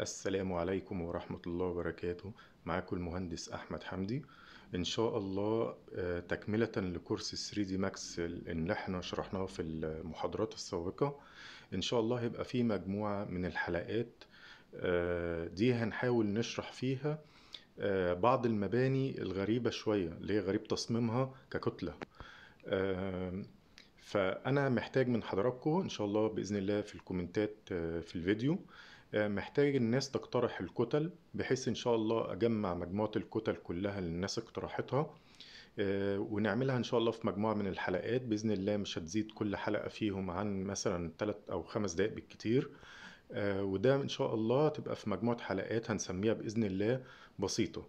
السلام عليكم ورحمة الله وبركاته معاكم المهندس أحمد حمدي إن شاء الله آه، تكملة لكورس 3D Max اللي احنا شرحناه في المحاضرات السابقة إن شاء الله هيبقى فيه مجموعة من الحلقات آه، دي هنحاول نشرح فيها آه، بعض المباني الغريبة شوية اللي هي غريب تصميمها ككتلة فأنا محتاج من حضراتكم إن شاء الله بإذن الله في الكومنتات في الفيديو آه، محتاج الناس تقترح الكتل بحيث ان شاء الله اجمع مجموعه الكتل كلها اللي الناس اقترحتها آه، ونعملها ان شاء الله في مجموعه من الحلقات باذن الله مش هتزيد كل حلقه فيهم عن مثلا 3 او 5 دقائق بالكتير آه، وده ان شاء الله تبقى في مجموعه حلقات هنسميها باذن الله بسيطه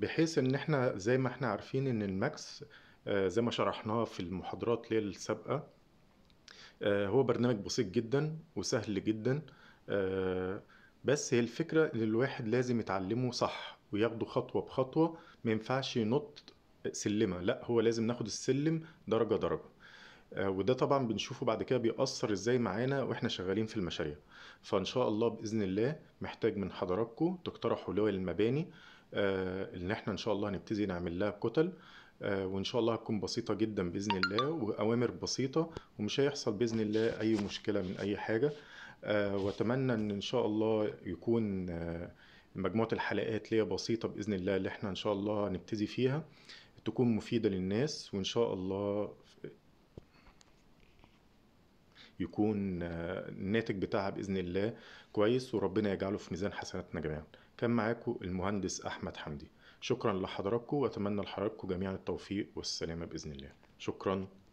بحيث ان احنا زي ما احنا عارفين ان الماكس زي ما شرحناه في المحاضرات ليلة السابقه هو برنامج بسيط جدا وسهل جدا آه، بس هي الفكره اللي الواحد لازم يتعلمه صح وياخده خطوه بخطوه ما ينفعش ينط سلمه لا هو لازم ناخد السلم درجه درجه آه، وده طبعا بنشوفه بعد كده بيأثر ازاي معانا واحنا شغالين في المشاريع فان شاء الله باذن الله محتاج من حضراتكم تقترحوا لي المباني اللي آه، احنا ان شاء الله هنبتدي نعمل لها كتل وان شاء الله هتكون بسيطه جدا باذن الله واوامر بسيطه ومش هيحصل باذن الله اي مشكله من اي حاجه آه، واتمنى ان ان شاء الله يكون آه، مجموعه الحلقات ليا بسيطه باذن الله اللي احنا ان شاء الله هنبتدي فيها تكون مفيده للناس وان شاء الله يكون آه، الناتج بتاعها باذن الله كويس وربنا يجعله في ميزان حسناتنا جميعا كان معاكم المهندس احمد حمدي شكرا لحضراتكم واتمنى لحضراتكم جميعا التوفيق والسلامه باذن الله شكرا